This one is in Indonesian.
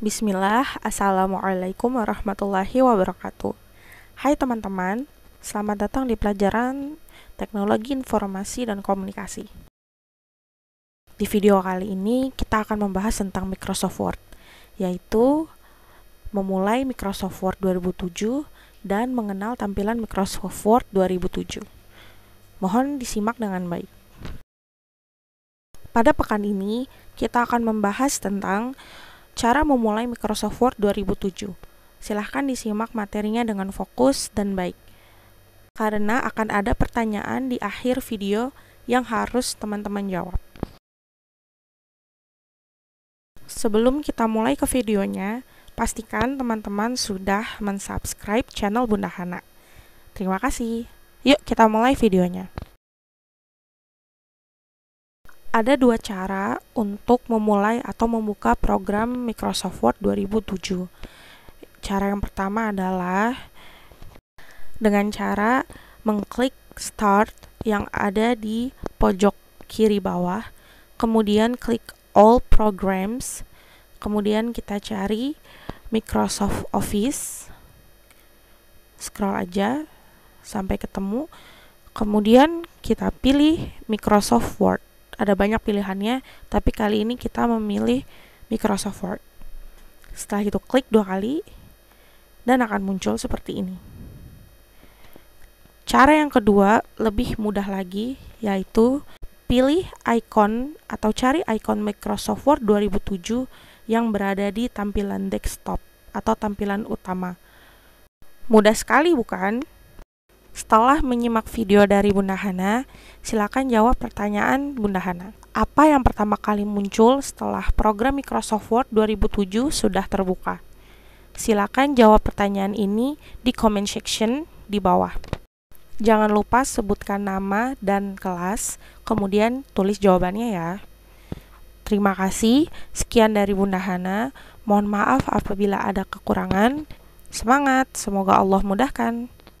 Bismillah, Assalamualaikum warahmatullahi wabarakatuh. Hai teman-teman, selamat datang di pelajaran Teknologi Informasi dan Komunikasi. Di video kali ini, kita akan membahas tentang Microsoft Word, yaitu memulai Microsoft Word 2007 dan mengenal tampilan Microsoft Word 2007. Mohon disimak dengan baik. Pada pekan ini, kita akan membahas tentang Cara memulai Microsoft Word 2007. Silahkan disimak materinya dengan fokus dan baik. Karena akan ada pertanyaan di akhir video yang harus teman-teman jawab. Sebelum kita mulai ke videonya, pastikan teman-teman sudah mensubscribe channel Bunda Hana. Terima kasih. Yuk kita mulai videonya ada dua cara untuk memulai atau membuka program Microsoft Word 2007. Cara yang pertama adalah dengan cara mengklik Start yang ada di pojok kiri bawah, kemudian klik All Programs, kemudian kita cari Microsoft Office, scroll aja sampai ketemu, kemudian kita pilih Microsoft Word ada banyak pilihannya, tapi kali ini kita memilih Microsoft Word. Setelah itu klik dua kali dan akan muncul seperti ini. Cara yang kedua lebih mudah lagi yaitu pilih icon atau cari icon Microsoft Word 2007 yang berada di tampilan desktop atau tampilan utama. Mudah sekali bukan? Setelah menyimak video dari Bunda Hana, silakan jawab pertanyaan Bunda Hana. Apa yang pertama kali muncul setelah program Microsoft Word 2007 sudah terbuka? Silakan jawab pertanyaan ini di comment section di bawah. Jangan lupa sebutkan nama dan kelas, kemudian tulis jawabannya ya. Terima kasih. Sekian dari Bunda Hana. Mohon maaf apabila ada kekurangan. Semangat, semoga Allah mudahkan.